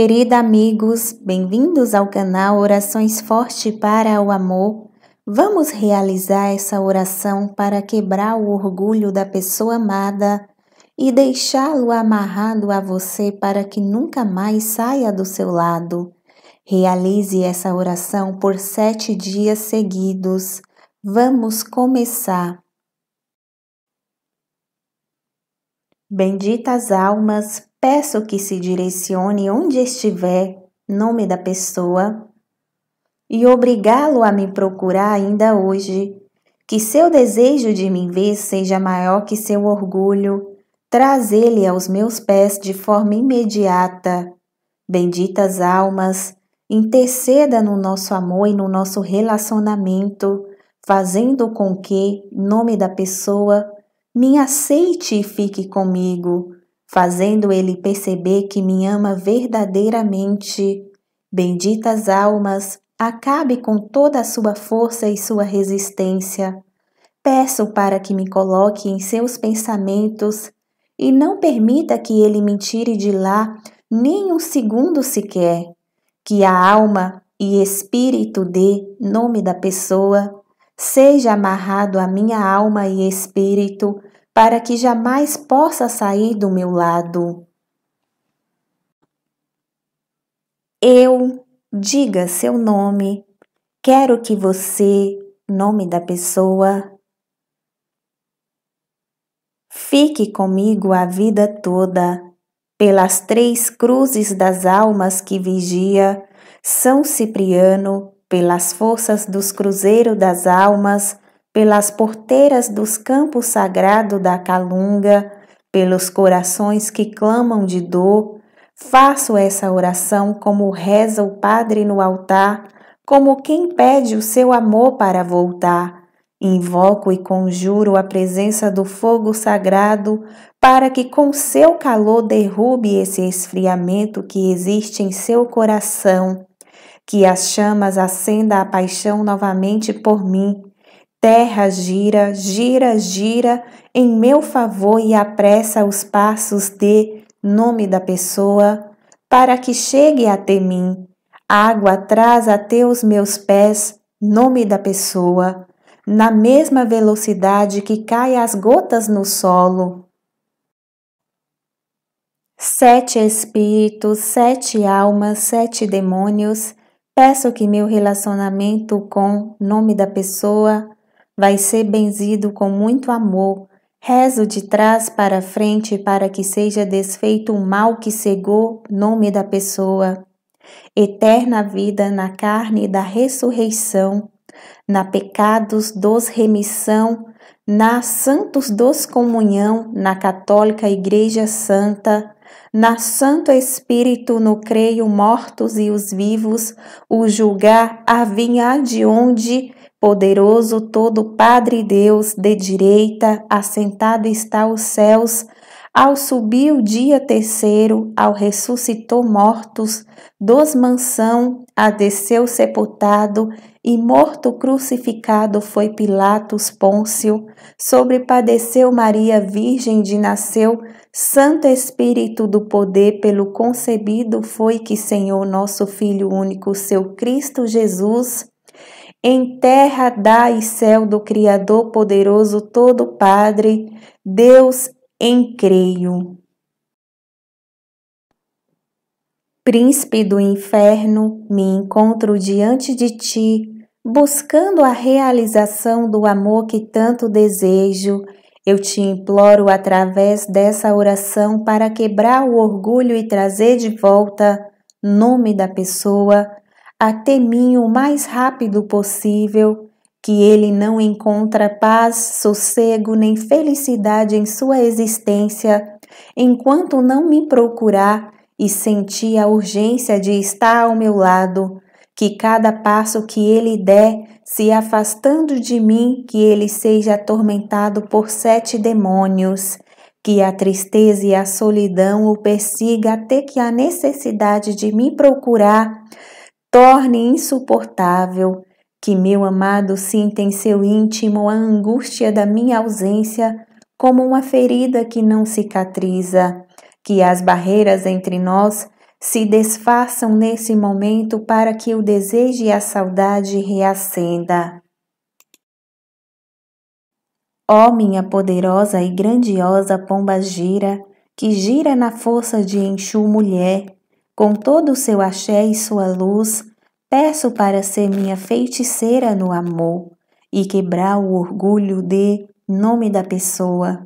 Querida amigos, bem-vindos ao canal Orações Forte para o Amor. Vamos realizar essa oração para quebrar o orgulho da pessoa amada e deixá-lo amarrado a você para que nunca mais saia do seu lado. Realize essa oração por sete dias seguidos. Vamos começar. Benditas almas, Peço que se direcione onde estiver, nome da pessoa, e obrigá-lo a me procurar ainda hoje. Que seu desejo de me ver seja maior que seu orgulho, traz ele aos meus pés de forma imediata. Benditas almas, interceda no nosso amor e no nosso relacionamento, fazendo com que, nome da pessoa, me aceite e fique comigo fazendo ele perceber que me ama verdadeiramente. Benditas almas, acabe com toda a sua força e sua resistência. Peço para que me coloque em seus pensamentos e não permita que ele me tire de lá nem um segundo sequer. Que a alma e espírito de nome da pessoa seja amarrado à minha alma e espírito para que jamais possa sair do meu lado. Eu, diga seu nome, quero que você, nome da pessoa, fique comigo a vida toda. Pelas três cruzes das almas que vigia, São Cipriano, pelas forças dos cruzeiros das almas, pelas porteiras dos campos sagrados da Calunga, pelos corações que clamam de dor, faço essa oração como reza o Padre no altar, como quem pede o seu amor para voltar. Invoco e conjuro a presença do fogo sagrado para que com seu calor derrube esse esfriamento que existe em seu coração. Que as chamas acenda a paixão novamente por mim, Terra gira, gira, gira em meu favor e apressa os passos de nome da pessoa para que chegue até mim. Água traz até os meus pés nome da pessoa na mesma velocidade que cai as gotas no solo. Sete espíritos, sete almas, sete demônios, peço que meu relacionamento com nome da pessoa vai ser benzido com muito amor. Rezo de trás para frente para que seja desfeito o mal que cegou nome da pessoa. Eterna vida na carne da ressurreição, na pecados dos remissão, na santos dos comunhão, na católica Igreja Santa, na Santo Espírito no creio mortos e os vivos, o julgar a vinha de onde Poderoso todo Padre Deus, de direita, assentado está os céus, ao subir o dia terceiro, ao ressuscitou mortos, dos mansão, a desceu sepultado, e morto crucificado foi Pilatos Pôncio, sobre padeceu Maria Virgem de nasceu, Santo Espírito do poder pelo concebido foi que Senhor nosso Filho único, seu Cristo Jesus, em terra, dá e céu do Criador poderoso, todo Padre, Deus em creio. Príncipe do inferno, me encontro diante de ti, buscando a realização do amor que tanto desejo. Eu te imploro através dessa oração para quebrar o orgulho e trazer de volta nome da pessoa até mim o mais rápido possível, que ele não encontra paz, sossego nem felicidade em sua existência, enquanto não me procurar e sentir a urgência de estar ao meu lado, que cada passo que ele der, se afastando de mim, que ele seja atormentado por sete demônios, que a tristeza e a solidão o persiga até que a necessidade de me procurar torne insuportável que meu amado sinta em seu íntimo a angústia da minha ausência como uma ferida que não cicatriza, que as barreiras entre nós se desfaçam nesse momento para que o desejo e a saudade reacenda. Ó oh, minha poderosa e grandiosa pomba gira, que gira na força de Enxu mulher, com todo o seu axé e sua luz, peço para ser minha feiticeira no amor e quebrar o orgulho de nome da pessoa.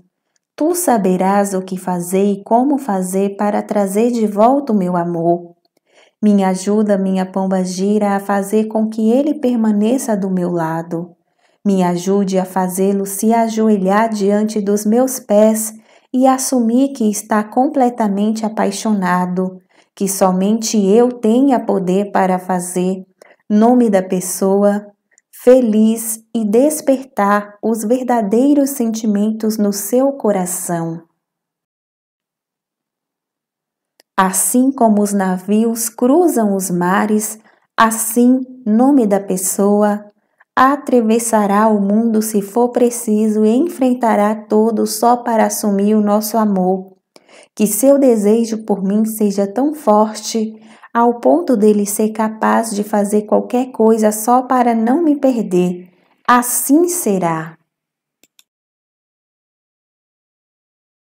Tu saberás o que fazer e como fazer para trazer de volta o meu amor. Minha ajuda, minha pomba gira a fazer com que ele permaneça do meu lado. Me ajude a fazê-lo se ajoelhar diante dos meus pés e assumir que está completamente apaixonado, que somente eu tenha poder para fazer, nome da pessoa, feliz e despertar os verdadeiros sentimentos no seu coração. Assim como os navios cruzam os mares, assim, nome da pessoa, atravessará o mundo se for preciso e enfrentará todo só para assumir o nosso amor que seu desejo por mim seja tão forte ao ponto dele ser capaz de fazer qualquer coisa só para não me perder. Assim será.